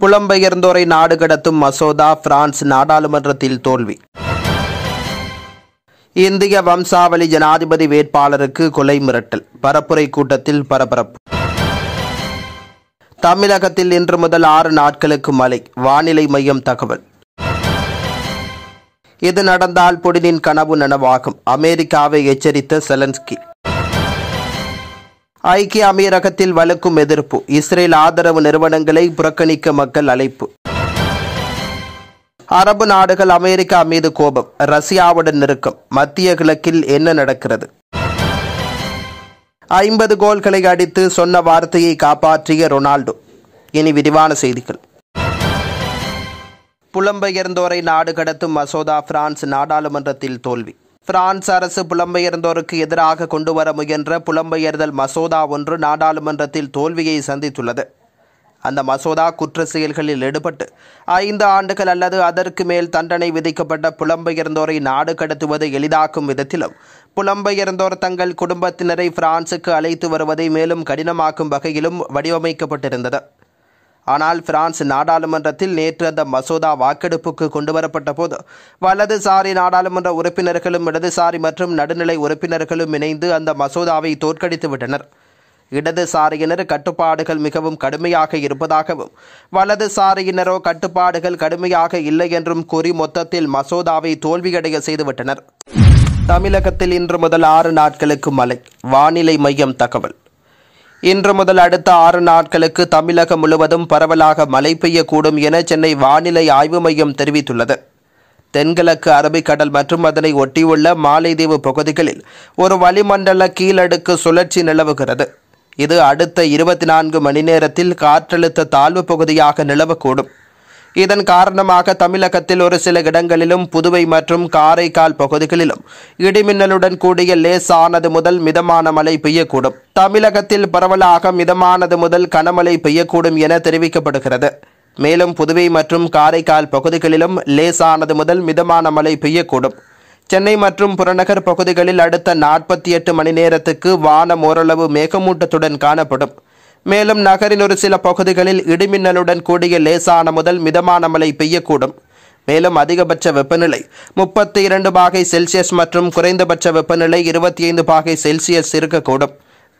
புலம்பெயர்ந்தோரை நாடு கடத்தும் மசோதா பிரான்ஸ் நாடாளுமன்றத்தில் தோல்வி இந்திய வம்சாவளி ஜனாதிபதி வேட்பாளருக்கு கொலை மிரட்டல் பரப்புரை கூட்டத்தில் பரபரப்பு தமிழகத்தில் இன்று முதல் ஆறு நாட்களுக்கு மழை வானிலை மையம் தகவல் இது நடந்தால் புடினின் கனவு நனவாகும் அமெரிக்காவை எச்சரித்த செலன்ஸ்கி ஐக்கிய அமீரகத்தில் வலுக்கும் எதிர்ப்பு இஸ்ரேல் ஆதரவு நிறுவனங்களை புறக்கணிக்க மக்கள் அழைப்பு அரபு நாடுகள் அமெரிக்கா மீது கோபம் ரஷ்யாவுடன் நெருக்கம் மத்திய கிழக்கில் என்ன நடக்கிறது ஐம்பது கோல்களை அடித்து சொன்ன வார்த்தையை காப்பாற்றிய ரொனால்டோ இனி விரிவான செய்திகள் புலம்பெயர்ந்தோரை நாடு கடத்தும் மசோதா பிரான்ஸ் நாடாளுமன்றத்தில் தோல்வி பிரான்ஸ் அரசு புலம்பெயர்ந்தோருக்கு எதிராக கொண்டு வர முயன்ற புலம்பெயர்தல் மசோதா ஒன்று நாடாளுமன்றத்தில் தோல்வியை சந்தித்துள்ளது அந்த மசோதா குற்ற செயல்களில் ஈடுபட்டு ஐந்து ஆண்டுகள் அல்லது அதற்கு மேல் தண்டனை விதிக்கப்பட்ட புலம்பெயர்ந்தோரை நாடு கடத்துவதை எளிதாக்கும் விதத்திலும் புலம்பெயர்ந்தோர் தங்கள் குடும்பத்தினரை பிரான்சுக்கு அழைத்து வருவதை மேலும் கடினமாக்கும் வகையிலும் வடிவமைக்கப்பட்டிருந்தது ஆனால் பிரான்ஸ் நாடாளுமன்றத்தில் நேற்று அந்த மசோதா வாக்கெடுப்புக்கு கொண்டுவரப்பட்ட போது வலதுசாரி நாடாளுமன்ற உறுப்பினர்களும் இடதுசாரி மற்றும் நடுநிலை உறுப்பினர்களும் இணைந்து அந்த மசோதாவை தோற்கடித்து விட்டனர் இடதுசாரியினர் கட்டுப்பாடுகள் மிகவும் கடுமையாக இருப்பதாகவும் வலதுசாரியினரோ கட்டுப்பாடுகள் கடுமையாக இல்லை என்றும் கூறி மொத்தத்தில் மசோதாவை தோல்வியடைய செய்துவிட்டனர் தமிழகத்தில் இன்று முதல் ஆறு நாட்களுக்கு மழை வானிலை மையம் தகவல் இன்று முதல் அடுத்த ஆறு நாட்களுக்கு தமிழகம் முழுவதும் பரவலாக மழை பெய்யக்கூடும் என சென்னை வானிலை ஆய்வு மையம் தெரிவித்துள்ளது தென்கிழக்கு அரபிக்கடல் மற்றும் அதனை ஒட்டியுள்ள மாலைதீவு பகுதிகளில் ஒரு வளிமண்டல கீழடுக்கு சுழற்சி நிலவுகிறது இது அடுத்த இருபத்தி நான்கு மணி நேரத்தில் காற்றழுத்த தாழ்வு பகுதியாக நிலவக்கூடும் இதன் காரணமாக தமிழகத்தில் ஒரு சில இடங்களிலும் புதுவை மற்றும் காரைக்கால் பகுதிகளிலும் இடிமின்னலுடன் கூடிய லேசானது முதல் மிதமான மழை பெய்யக்கூடும் தமிழகத்தில் பரவலாக மிதமானது முதல் கனமழை பெய்யக்கூடும் என தெரிவிக்கப்படுகிறது மேலும் புதுவை மற்றும் காரைக்கால் பகுதிகளிலும் லேசானது முதல் மிதமான மழை பெய்யக்கூடும் சென்னை மற்றும் புறநகர் பகுதிகளில் அடுத்த நாற்பத்தி எட்டு மணி நேரத்துக்கு வானம் ஓரளவு மேகமூட்டத்துடன் காணப்படும் மேலும் நகரின் ஒரு சில பகுதிகளில் இடிமின்னலுடன் கூடிய லேசான முதல் மிதமான மழை பெய்யக்கூடும் மேலும் அதிகபட்ச வெப்பநிலை முப்பத்தி இரண்டு பாகை செல்சியஸ் மற்றும் குறைந்தபட்ச வெப்பநிலை இருபத்தி ஐந்து பாகை செல்சியஸ் இருக்கக்கூடும்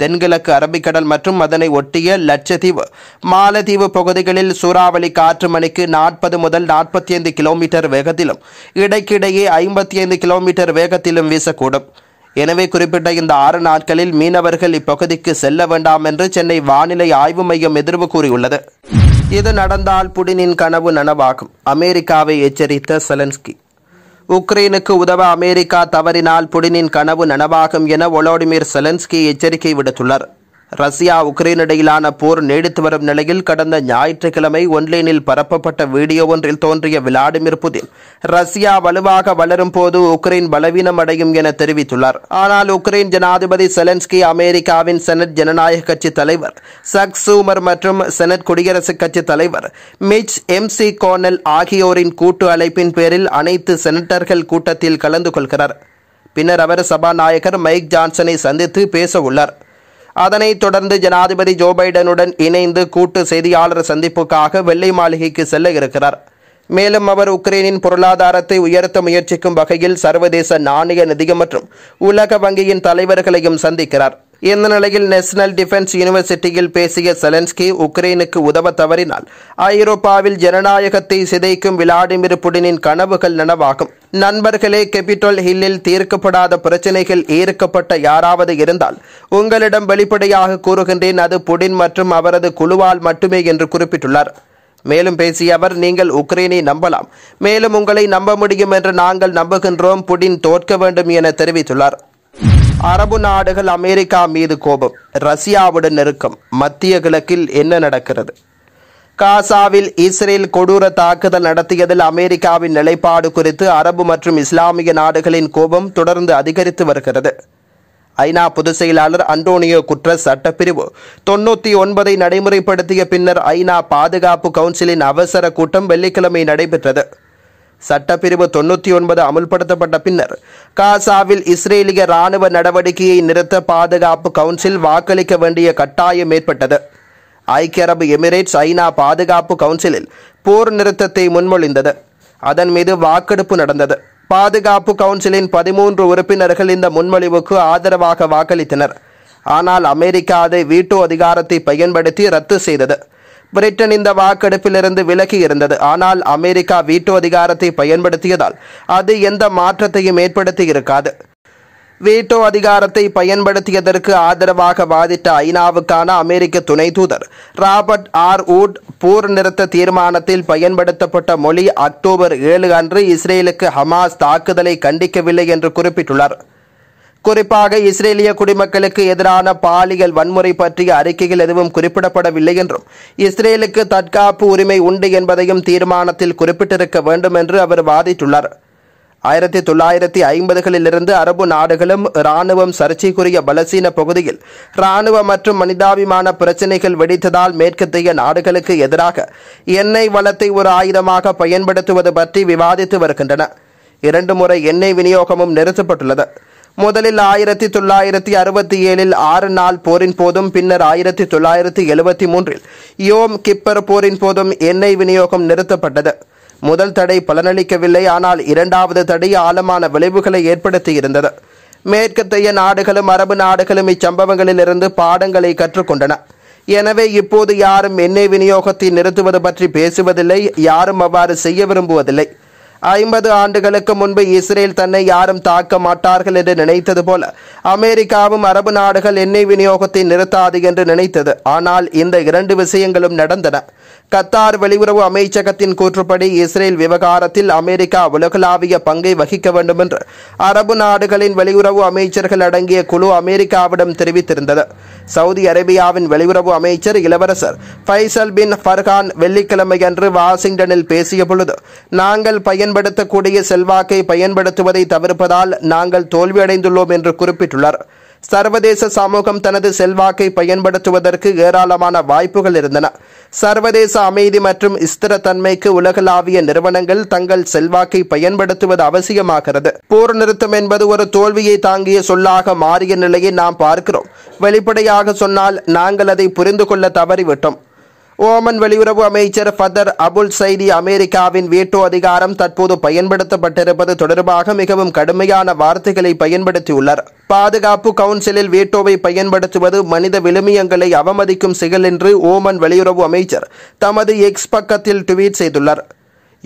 தென்கிழக்கு அரபிக்கடல் மற்றும் அதனை ஒட்டிய லட்சத்தீவு மாலத்தீவு பகுதிகளில் சூறாவளி காற்று மணிக்கு நாற்பது முதல் நாற்பத்தி ஐந்து கிலோமீட்டர் வேகத்திலும் இடைக்கிடையே ஐம்பத்தி ஐந்து கிலோமீட்டர் வேகத்திலும் வீசக்கூடும் எனவே குறிப்பிட்ட இந்த ஆறு நாட்களில் மீனவர்கள் இப்பகுதிக்கு செல்ல வேண்டாம் என்று சென்னை வானிலை ஆய்வு மையம் எதிர்வு கூறியுள்ளது இது நடந்தால் புடினின் கனவு நனவாகும் அமெரிக்காவை எச்சரித்த செலன்ஸ்கி உக்ரைனுக்கு உதவ அமெரிக்கா தவறினால் புடினின் கனவு நனவாகும் என ஒலோடிமிர் செலன்ஸ்கி எச்சரிக்கை விடுத்துள்ளார் ரஷ்யா உக்ரைன் இடையிலான போர் நீடித்து வரும் நிலையில் கடந்த ஞாயிற்றுக்கிழமை ஒன்லைனில் பரப்பப்பட்ட வீடியோ ஒன்றில் தோன்றிய விளாடிமிர் புதின் ரஷ்யா வலுவாக வளரும் போது உக்ரைன் பலவீனம் அடையும் என தெரிவித்துள்ளார் ஆனால் உக்ரைன் ஜனாதிபதி செலன்ஸ்கி அமெரிக்காவின் செனட் ஜனநாயக கட்சி தலைவர் சக் சூமர் மற்றும் செனட் குடியரசுக் கட்சி தலைவர் மிச் எம் சி கோனல் ஆகியோரின் கூட்டு அழைப்பின் பேரில் அனைத்து செனட்டர்கள் கூட்டத்தில் கலந்து கொள்கிறார் பின்னர் அவர் சபாநாயகர் மைக் ஜான்சனை சந்தித்து பேசவுள்ளார் உள்ளார் அதனைத் தொடர்ந்து ஜனாதிபதி ஜோ பைடனுடன் இணைந்து கூட்டு செய்தியாளர் சந்திப்புக்காக வெள்ளை மாளிகைக்கு செல்ல இருக்கிறார் மேலும் அவர் உக்ரைனின் பொருளாதாரத்தை உயர்த்த முயற்சிக்கும் வகையில் சர்வதேச நாணய நிதியம் மற்றும் உலக வங்கியின் தலைவர்களையும் சந்திக்கிறார் இந்த நிலையில் நேஷனல் டிஃபென்ஸ் யூனிவர்சிட்டியில் பேசிய செலன்ஸ்கி உக்ரைனுக்கு உதவ தவறினால் ஐரோப்பாவில் ஜனநாயகத்தை சிதைக்கும் விளாடிமிர் புடினின் கனவுகள் நனவாகும் நண்பர்களே கேபிட்டல் ஹில்லில் தீர்க்கப்படாத பிரச்சனைகள் ஈர்க்கப்பட்ட யாராவது இருந்தால் உங்களிடம் வெளிப்படையாக கூறுகின்றேன் அது புடின் மற்றும் அவரது குழுவால் மட்டுமே என்று குறிப்பிட்டுள்ளார் மேலும் பேசிய அவர் நீங்கள் உக்ரைனை நம்பலாம் மேலும் உங்களை நம்ப முடியும் என்று நாங்கள் நம்புகின்றோம் புடின் தோற்க வேண்டும் என தெரிவித்துள்ளார் அரபு நாடுகள் அமெரிக்கா மீது கோபம் ரஷ்யாவுடன் நெருக்கம் மத்திய கிழக்கில் என்ன நடக்கிறது காசாவில் இஸ்ரேல் கொடூர தாக்குதல் நடத்தியதில் அமெரிக்காவின் நிலைப்பாடு குறித்து அரபு மற்றும் இஸ்லாமிய நாடுகளின் கோபம் தொடர்ந்து அதிகரித்து வருகிறது ஐநா பொதுச் செயலாளர் அண்டோனியோ குட்ரஸ் சட்டப்பிரிவு தொண்ணூற்றி ஒன்பதை நடைமுறைப்படுத்திய பின்னர் ஐநா பாதுகாப்பு கவுன்சிலின் அவசர கூட்டம் வெள்ளிக்கிழமை நடைபெற்றது சட்டப்பிரிவு தொண்ணூற்றி ஒன்பது அமுல்படுத்தப்பட்ட பின்னர் காசாவில் இஸ்ரேலிய இராணுவ நடவடிக்கையை நிறுத்த பாதுகாப்பு கவுன்சில் வாக்களிக்க வேண்டிய கட்டாயம் ஏற்பட்டது ஐக்கிய அரபு எமிரேட்ஸ் ஐநா பாதுகாப்பு கவுன்சிலில் போர் நிறுத்தத்தை முன்மொழிந்தது அதன் மீது வாக்கெடுப்பு நடந்தது பாதுகாப்பு கவுன்சிலின் பதிமூன்று உறுப்பினர்கள் இந்த முன்மொழிவுக்கு ஆதரவாக வாக்களித்தனர் ஆனால் அமெரிக்கா அதை வீட்டோ அதிகாரத்தை பயன்படுத்தி ரத்து செய்தது பிரிட்டன் இந்த வாக்கெடுப்பிலிருந்து விலகி இருந்தது ஆனால் அமெரிக்கா வீட்டோ அதிகாரத்தை பயன்படுத்தியதால் அது எந்த மாற்றத்தையும் ஏற்படுத்தி இருக்காது வீட்டோ அதிகாரத்தை பயன்படுத்தியதற்கு ஆதரவாக வாதிட்ட ஐநாவுக்கான அமெரிக்க துணை தூதர் ராபர்ட் ஆர் ஊட் போர் நிறுத்த தீர்மானத்தில் பயன்படுத்தப்பட்ட மொழி அக்டோபர் ஏழு அன்று இஸ்ரேலுக்கு ஹமாஸ் தாக்குதலை கண்டிக்கவில்லை என்று குறிப்பிட்டுள்ளார் குறிப்பாக இஸ்ரேலிய குடிமக்களுக்கு எதிரான பாலியல் வன்முறை பற்றிய அறிக்கைகள் எதுவும் குறிப்பிடப்படவில்லை என்றும் இஸ்ரேலுக்கு தற்காப்பு உரிமை உண்டு என்பதையும் தீர்மானத்தில் குறிப்பிட்டிருக்க வேண்டும் என்று அவர் வாதிட்டுள்ளார் ஆயிரத்தி தொள்ளாயிரத்தி ஐம்பதுகளிலிருந்து அரபு நாடுகளும் இராணுவம் சர்ச்சைக்குரிய பலசீன பகுதியில் இராணுவ மற்றும் மனிதாபிமான பிரச்சினைகள் வெடித்ததால் மேற்கத்திய நாடுகளுக்கு எதிராக எண்ணெய் வளத்தை ஒரு ஆயுதமாக பயன்படுத்துவது பற்றி விவாதித்து வருகின்றன இரண்டு முறை எண்ணெய் விநியோகமும் நிறுத்தப்பட்டுள்ளது முதலில் ஆயிரத்தி தொள்ளாயிரத்தி அறுபத்தி ஏழில் ஆறு நாள் போரின் போதும் பின்னர் ஆயிரத்தி தொள்ளாயிரத்தி எழுபத்தி மூன்றில் யோம் கிப்பர் போரின் போதும் எண்ணெய் விநியோகம் நிறுத்தப்பட்டது முதல் தடை பலனளிக்கவில்லை ஆனால் இரண்டாவது தடை ஆழமான விளைவுகளை ஏற்படுத்தியிருந்தது மேற்கத்தைய நாடுகளும் அரபு நாடுகளும் இச்சம்பவங்களிலிருந்து பாடங்களை கற்றுக்கொண்டன எனவே இப்போது யாரும் எண்ணெய் விநியோகத்தை நிறுத்துவது பற்றி பேசுவதில்லை யாரும் அவ்வாறு செய்ய விரும்புவதில்லை ஐம்பது ஆண்டுகளுக்கு முன்பு இஸ்ரேல் தன்னை யாரும் தாக்க மாட்டார்கள் என்று நினைத்தது போல அமெரிக்காவும் அரபு நாடுகள் எண்ணெய் விநியோகத்தை நிறுத்தாது என்று நினைத்தது ஆனால் இந்த இரண்டு விஷயங்களும் நடந்தன கத்தார் வெளியுறவு அமைச்சகத்தின் கூற்றுப்படி இஸ்ரேல் விவகாரத்தில் அமெரிக்கா உலகளாவிய பங்கை வகிக்க வேண்டும் என்று அரபு நாடுகளின் வெளியுறவு அமைச்சர்கள் அடங்கிய குழு அமெரிக்காவிடம் தெரிவித்திருந்தது சவுதி அரேபியாவின் வெளியுறவு அமைச்சர் இளவரசர் ஃபைசல் பின் ஃபர்ஹான் வெள்ளிக்கிழமையன்று வாஷிங்டனில் பேசிய பொழுது நாங்கள் பயன்படுத்தக்கூடிய செல்வாக்கை பயன்படுத்துவதை தவிர்ப்பதால் நாங்கள் தோல்வியடைந்துள்ளோம் என்று குறிப்பிட்டுள்ளார் சர்வதேச சமூகம் தனது செல்வாக்கை பயன்படுத்துவதற்கு ஏராளமான வாய்ப்புகள் இருந்தன சர்வதேச அமைதி மற்றும் ஸ்திரத்தன்மைக்கு உலகளாவிய நிறுவனங்கள் தங்கள் செல்வாக்கை பயன்படுத்துவது அவசியமாகிறது போர் நிறுத்தம் என்பது ஒரு தோல்வியை தாங்கிய சொல்லாக மாறிய நிலையை நாம் பார்க்கிறோம் வெளிப்படையாக சொன்னால் நாங்கள் அதை புரிந்து கொள்ள தவறிவிட்டோம் ஓமன் வெளியுறவு அமைச்சர் ஃபதர் அபுல் சைதி அமெரிக்காவின் வீட்டோ அதிகாரம் தற்போது பயன்படுத்தப்பட்டிருப்பது தொடர்பாக மிகவும் கடுமையான வார்த்தைகளை பயன்படுத்தியுள்ளார் பாதுகாப்பு கவுன்சிலில் வீட்டோவை பயன்படுத்துவது மனித விழுமியங்களை அவமதிக்கும் செயல் என்று ஓமன் வெளியுறவு அமைச்சர் தமது எக்ஸ் பக்கத்தில் ட்வீட் செய்துள்ளார்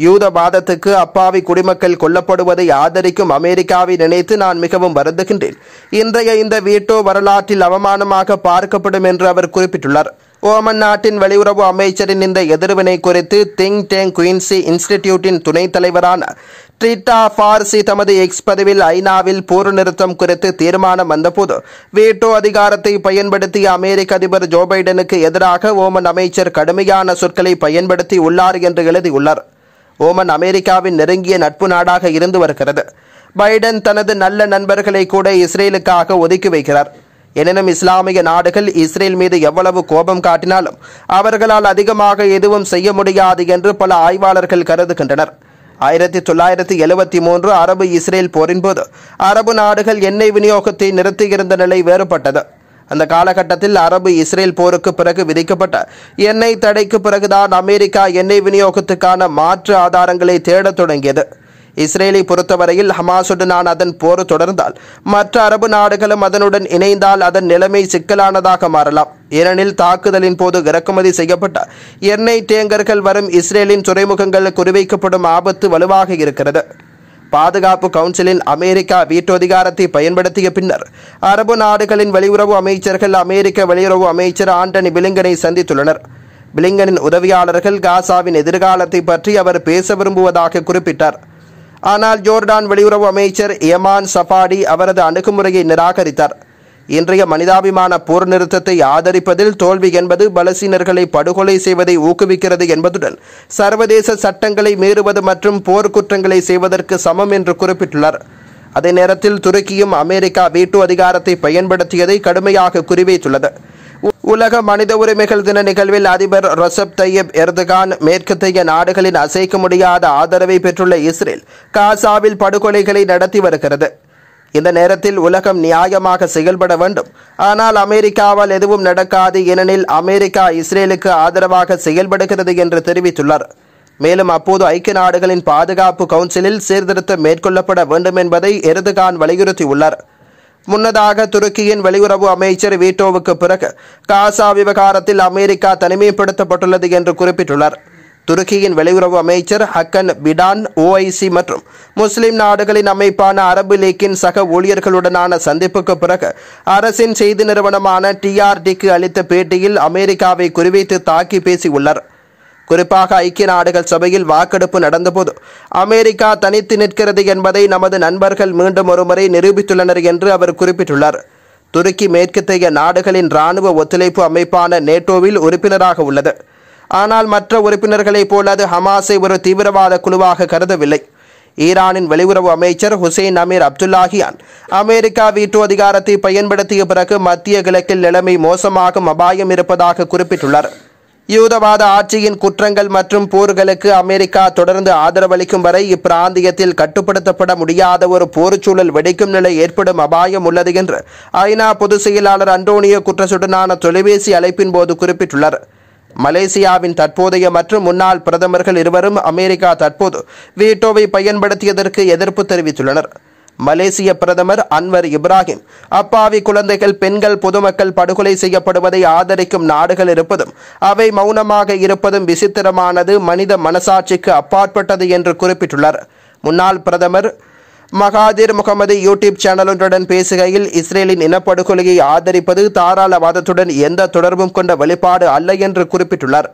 யூத பாதத்துக்கு அப்பாவி குடிமக்கள் கொல்லப்படுவதை ஆதரிக்கும் அமெரிக்காவை நினைத்து நான் மிகவும் வருந்துகின்றேன் இன்றைய இந்த வீட்டோ வரலாற்றில் அவமானமாக பார்க்கப்படும் என்று அவர் குறிப்பிட்டுள்ளார் ஓமன் நாட்டின் வெளியுறவு அமைச்சரின் இந்த எதிர்வினை குறித்து திங் டேங் குயின்சி இன்ஸ்டிடியூட்டின் துணைத் தலைவரான ட்ரீட்டா ஃபார்சி தமது எக்ஸ் பதிவில் ஐநாவில் போர் நிறுத்தம் குறித்து தீர்மானம் வந்தபோது வீட்டோ அதிகாரத்தை பயன்படுத்திய அமெரிக்க அதிபர் ஜோ பைடனுக்கு எதிராக ஓமன் அமைச்சர் கடுமையான சொற்களை பயன்படுத்தி உள்ளார் என்று எழுதியுள்ளார் ஓமன் அமெரிக்காவின் நெருங்கிய நட்பு நாடாக இருந்து வருகிறது பைடன் தனது நல்ல நண்பர்களை கூட இஸ்ரேலுக்காக ஒதுக்கி வைக்கிறார் எனினும் இஸ்லாமிய நாடுகள் இஸ்ரேல் மீது எவ்வளவு கோபம் காட்டினாலும் அவர்களால் அதிகமாக எதுவும் செய்ய முடியாது என்று பல ஆய்வாளர்கள் கருதுகின்றனர் ஆயிரத்தி தொள்ளாயிரத்தி எழுபத்தி மூன்று அரபு இஸ்ரேல் போரின் போது அரபு நாடுகள் எண்ணெய் விநியோகத்தை நிறுத்தியிருந்த நிலை வேறுபட்டது அந்த காலகட்டத்தில் அரபு இஸ்ரேல் போருக்கு பிறகு விதிக்கப்பட்ட எண்ணெய் தடைக்கு பிறகுதான் அமெரிக்கா எண்ணெய் விநியோகத்துக்கான மாற்று ஆதாரங்களை தேடத் தொடங்கியது இஸ்ரேலை பொறுத்தவரையில் ஹமாசுடனான அதன் போர் தொடர்ந்தால் மற்ற அரபு நாடுகளும் அதனுடன் இணைந்தால் அதன் நிலைமை சிக்கலானதாக மாறலாம் ஏனெனில் தாக்குதலின் போது இறக்குமதி செய்யப்பட்ட எண்ணெய் டேங்கர்கள் வரும் இஸ்ரேலின் துறைமுகங்கள் குறிவைக்கப்படும் ஆபத்து வலுவாக இருக்கிறது பாதுகாப்பு கவுன்சிலின் அமெரிக்கா வீட்டு அதிகாரத்தை பயன்படுத்திய பின்னர் அரபு நாடுகளின் வெளியுறவு அமைச்சர்கள் அமெரிக்க வெளியுறவு அமைச்சர் ஆண்டனி பிலிங்கனை சந்தித்துள்ளனர் பிலிங்கனின் உதவியாளர்கள் காசாவின் எதிர்காலத்தை பற்றி அவர் பேச விரும்புவதாக குறிப்பிட்டார் ஆனால் ஜோர்டான் வெளியுறவு அமைச்சர் எமான் சஃபாடி அவரது அணுகுமுறையை நிராகரித்தார் இன்றைய மனிதாபிமான போர் நிறுத்தத்தை ஆதரிப்பதில் தோல்வி என்பது பலசீனர்களை படுகொலை செய்வதை ஊக்குவிக்கிறது என்பதுடன் சர்வதேச சட்டங்களை மீறுவது மற்றும் போர்க்குற்றங்களை செய்வதற்கு சமம் என்று குறிப்பிட்டுள்ளார் அதே நேரத்தில் துருக்கியும் அமெரிக்கா வீட்டு அதிகாரத்தை பயன்படுத்தியதை கடுமையாக குறிவைத்துள்ளது உலக மனித உரிமைகள் தின நிகழ்வில் அதிபர் ரசப் தையப் எர்தகான் மேற்கத்தைய நாடுகளின் அசைக்க முடியாத ஆதரவை பெற்றுள்ள இஸ்ரேல் காசாவில் படுகொலைகளை நடத்தி வருகிறது இந்த நேரத்தில் உலகம் நியாயமாக செயல்பட வேண்டும் ஆனால் அமெரிக்காவால் எதுவும் நடக்காது ஏனெனில் அமெரிக்கா இஸ்ரேலுக்கு ஆதரவாக செயல்படுகிறது என்று தெரிவித்துள்ளார் மேலும் அப்போது ஐக்கிய நாடுகளின் பாதுகாப்பு கவுன்சிலில் சீர்திருத்தம் மேற்கொள்ளப்பட வேண்டும் என்பதை எர்தகான் வலியுறுத்தியுள்ளார் முன்னதாக துருக்கியின் வெளியுறவு அமைச்சர் வீட்டோவுக்கு பிறகு காசா விவகாரத்தில் அமெரிக்கா தனிமைப்படுத்தப்பட்டுள்ளது என்று குறிப்பிட்டுள்ளார் துருக்கியின் வெளியுறவு அமைச்சர் ஹக்கன் பிடான் ஓஐசி மற்றும் முஸ்லிம் நாடுகளின் அமைப்பான அரபு லீக்கின் சக ஊழியர்களுடனான சந்திப்புக்கு பிறகு அரசின் செய்தி நிறுவனமான டிஆர்டிக்கு அளித்த பேட்டியில் அமெரிக்காவை குறிவைத்து தாக்கி பேசியுள்ளார் குறிப்பாக ஐக்கிய நாடுகள் சபையில் வாக்கெடுப்பு நடந்தபோது அமெரிக்கா தனித்து நிற்கிறது என்பதை நமது நண்பர்கள் மீண்டும் ஒருமுறை நிரூபித்துள்ளனர் என்று அவர் குறிப்பிட்டுள்ளார் துருக்கி மேற்கத்தைய நாடுகளின் இராணுவ ஒத்துழைப்பு அமைப்பான நேட்டோவில் உறுப்பினராக உள்ளது ஆனால் மற்ற உறுப்பினர்களைப் போல அது ஹமாஸை ஒரு தீவிரவாத குழுவாக கருதவில்லை ஈரானின் வெளியுறவு அமைச்சர் ஹுசைன் அமீர் அப்துல்லாஹியான் அமெரிக்கா வீட்டு அதிகாரத்தை பயன்படுத்திய பிறகு மத்திய கிழக்கில் நிலைமை மோசமாகும் அபாயம் இருப்பதாக குறிப்பிட்டுள்ளார் யூதவாத ஆட்சியின் குற்றங்கள் மற்றும் போர்களுக்கு அமெரிக்கா தொடர்ந்து ஆதரவளிக்கும் வரை இப்பிராந்தியத்தில் கட்டுப்படுத்தப்பட முடியாத ஒரு போர்ச்சூழல் வெடிக்கும் நிலை ஏற்படும் அபாயம் உள்ளது என்று ஐநா பொதுச் செயலாளர் அண்டோனியோ குற்றச்சுடனான தொலைபேசி அழைப்பின் போது குறிப்பிட்டுள்ளார் மலேசியாவின் தற்போதைய மற்றும் முன்னாள் பிரதமர்கள் இருவரும் அமெரிக்கா தற்போது வீட்டோவை பயன்படுத்தியதற்கு எதிர்ப்பு தெரிவித்துள்ளனர் மலேசிய பிரதமர் அன்வர் இப்ராஹிம் அப்பாவி குழந்தைகள் பெண்கள் பொதுமக்கள் படுகொலை செய்யப்படுவதை ஆதரிக்கும் நாடுகள் இருப்பதும் அவை மௌனமாக இருப்பதும் விசித்திரமானது மனித மனசாட்சிக்கு அப்பாற்பட்டது என்று குறிப்பிட்டுள்ளார் முன்னாள் பிரதமர் மகாதிர் முகமது யூடியூப் சேனல் பேசுகையில் இஸ்ரேலின் இனப்படுகொலையை ஆதரிப்பது தாராளவாதத்துடன் எந்த தொடர்பும் கொண்ட வெளிப்பாடு அல்ல என்று குறிப்பிட்டுள்ளார்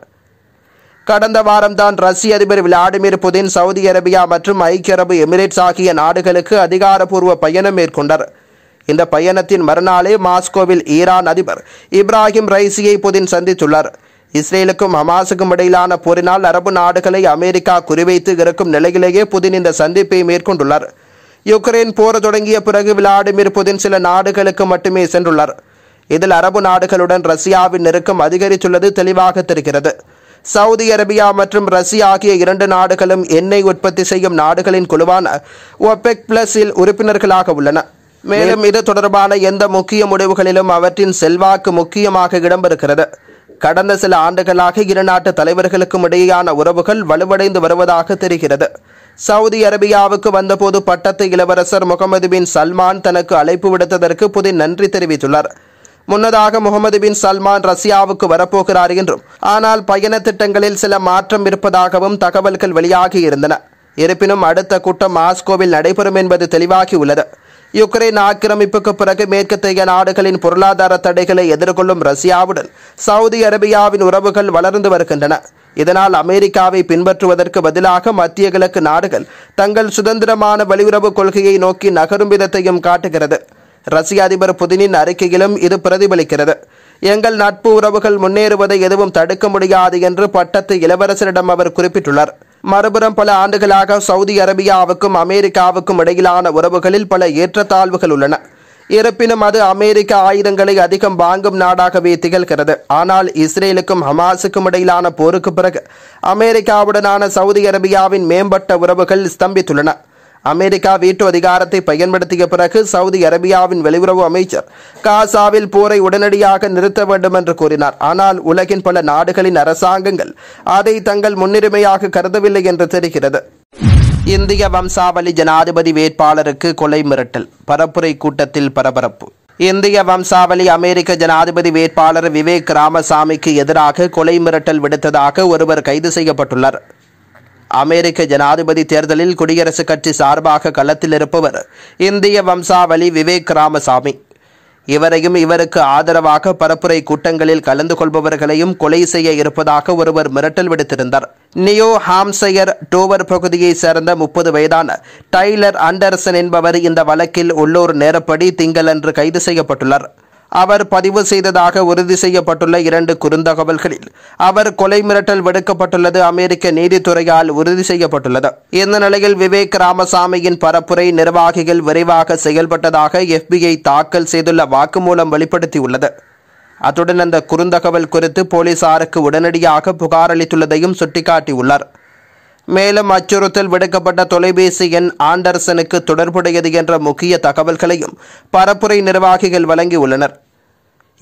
கடந்த வாரம்தான் ரஷ்ய அதிபர் விளாடிமிர் புதின் சவுதி அரேபியா மற்றும் ஐக்கிய அரபு எமிரேட்ஸ் ஆகிய நாடுகளுக்கு அதிகாரப்பூர்வ பயணம் மேற்கொண்டார் இந்த பயணத்தின் மறுநாளே மாஸ்கோவில் ஈரான் அதிபர் இப்ராஹிம் ரைசியை புதின் சந்தித்துள்ளார் இஸ்ரேலுக்கும் ஹமாஸுக்கும் இடையிலான போரினால் அரபு நாடுகளை அமெரிக்கா குறிவைத்து இருக்கும் நிலையிலேயே புதின் இந்த சந்திப்பை மேற்கொண்டுள்ளார் யுக்ரைன் போர் தொடங்கிய பிறகு விளாடிமிர் புதின் சில நாடுகளுக்கு மட்டுமே சென்றுள்ளார் இதில் அரபு நாடுகளுடன் ரஷ்யாவின் நெருக்கம் அதிகரித்துள்ளது தெளிவாக தெரிகிறது சவுதி அரேபியா மற்றும் ரஷ்யா ஆகிய இரண்டு நாடுகளும் எண்ணெய் உற்பத்தி செய்யும் நாடுகளின் குழுவான ஒபெக் பிளஸில் உறுப்பினர்களாக உள்ளன மேலும் இது தொடர்பான எந்த முக்கிய முடிவுகளிலும் அவற்றின் செல்வாக்கு முக்கியமாக இடம்பெறுகிறது கடந்த சில ஆண்டுகளாக இரு நாட்டு தலைவர்களுக்கும் இடையேயான உறவுகள் வலுவடைந்து வருவதாக தெரிகிறது சவுதி அரேபியாவுக்கு வந்தபோது பட்டத்து இளவரசர் முகமது பின் சல்மான் தனக்கு அழைப்பு விடுத்ததற்கு புதின் நன்றி தெரிவித்துள்ளார் முன்னதாக முகமது பின் சல்மான் ரஷ்யாவுக்கு வரப்போகிறார் என்றும் ஆனால் பயண திட்டங்களில் சில மாற்றம் இருப்பதாகவும் தகவல்கள் வெளியாகி இருந்தன இருப்பினும் அடுத்த கூட்டம் மாஸ்கோவில் நடைபெறும் என்பது தெளிவாகியுள்ளது யுக்ரைன் ஆக்கிரமிப்புக்கு பிறகு மேற்கத்தைய நாடுகளின் பொருளாதார தடைகளை எதிர்கொள்ளும் ரஷ்யாவுடன் சவுதி அரேபியாவின் உறவுகள் வளர்ந்து வருகின்றன இதனால் அமெரிக்காவை பின்பற்றுவதற்கு பதிலாக மத்திய கிழக்கு நாடுகள் தங்கள் சுதந்திரமான வெளியுறவு கொள்கையை நோக்கி நகரும் விதத்தையும் காட்டுகிறது ரஷ்ய அதிபர் புதினின் அறிக்கையிலும் இது பிரதிபலிக்கிறது எங்கள் நட்பு உறவுகள் முன்னேறுவதை எதுவும் தடுக்க முடியாது என்று பட்டத்து இளவரசரிடம் அவர் குறிப்பிட்டுள்ளார் மறுபுறம் பல ஆண்டுகளாக சவுதி அரேபியாவுக்கும் அமெரிக்காவுக்கும் இடையிலான உறவுகளில் பல ஏற்றத்தாழ்வுகள் உள்ளன இருப்பினும் அது அமெரிக்க ஆயுதங்களை அதிகம் வாங்கும் நாடாகவே திகழ்கிறது ஆனால் இஸ்ரேலுக்கும் ஹமாஸுக்கும் இடையிலான போருக்கு பிறகு அமெரிக்காவுடனான சவுதி அரேபியாவின் மேம்பட்ட உறவுகள் ஸ்தம்பித்துள்ளன அமெரிக்கா வீட்டு அதிகாரத்தை பயன்படுத்திய பிறகு சவுதி அரேபியாவின் வெளியுறவு அமைச்சர் காசாவில் போரை உடனடியாக நிறுத்த வேண்டும் என்று கூறினார் ஆனால் உலகின் பல நாடுகளின் அரசாங்கங்கள் அதை தங்கள் முன்னுரிமையாக கருதவில்லை என்று தெரிகிறது இந்திய வம்சாவளி ஜனாதிபதி வேட்பாளருக்கு கொலை மிரட்டல் பரப்புரை கூட்டத்தில் பரபரப்பு இந்திய வம்சாவளி அமெரிக்க ஜனாதிபதி வேட்பாளர் விவேக் ராமசாமிக்கு எதிராக கொலை மிரட்டல் விடுத்ததாக ஒருவர் கைது செய்யப்பட்டுள்ளார் அமெரிக்க ஜனாதிபதி தேர்தலில் குடியரசுக் கட்சி சார்பாக களத்தில் இருப்பவர் இந்திய வம்சாவளி விவேக் ராமசாமி இவரையும் இவருக்கு ஆதரவாக பரப்புரை கூட்டங்களில் கலந்து கொள்பவர்களையும் கொலை செய்ய இருப்பதாக ஒருவர் மிரட்டல் விடுத்திருந்தார் நியோ ஹாம்சையர் டோவர் பகுதியைச் சேர்ந்த முப்பது வயதான டைலர் அண்டர்சன் என்பவர் இந்த வழக்கில் உள்ளூர் நேரப்படி திங்களன்று கைது செய்யப்பட்டுள்ளார் அவர் பதிவு செய்ததாக உறுதி செய்யப்பட்டுள்ள இரண்டு குறுந்தகவல்களில் அவர் கொலை மிரட்டல் விடுக்கப்பட்டுள்ளது அமெரிக்க நீதித்துறையால் உறுதி செய்யப்பட்டுள்ளது இந்த நிலையில் விவேக் ராமசாமியின் பரப்புரை நிர்வாகிகள் விரைவாக செயல்பட்டதாக எஃபிஐ தாக்கல் செய்துள்ள வாக்குமூலம் வெளிப்படுத்தியுள்ளது அத்துடன் அந்த குறுந்தகவல் குறித்து போலீசாருக்கு உடனடியாக புகார் அளித்துள்ளதையும் சுட்டிக்காட்டியுள்ளார் மேலும் அச்சுறுத்தல் விடுக்கப்பட்ட தொலைபேசி எண் ஆண்டர்சனுக்கு தொடர்புடையது என்ற முக்கிய தகவல்களையும் பரப்புரை நிர்வாகிகள் வழங்கியுள்ளனர்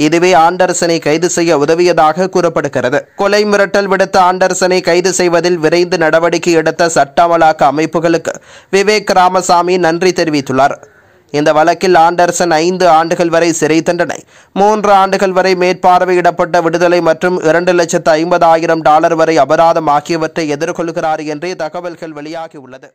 இதுவே ஆண்டர்சனை கைது செய்ய உதவியதாக கூறப்படுகிறது கொலை மிரட்டல் விடுத்த ஆண்டர்சனை கைது செய்வதில் விரைந்து நடவடிக்கை எடுத்த சட்ட அமலாக்க அமைப்புகளுக்கு விவேக் ராமசாமி நன்றி தெரிவித்துள்ளார் இந்த வழக்கில் ஆண்டர்சன் ஐந்து ஆண்டுகள் வரை சிறை தண்டனை மூன்று ஆண்டுகள் வரை மேற்பார்வையிடப்பட்ட விடுதலை மற்றும் இரண்டு லட்சத்து ஐம்பதாயிரம் டாலர் வரை அபராதம் ஆகியவற்றை எதிர்கொள்கிறார் என்றே தகவல்கள் வெளியாகியுள்ளது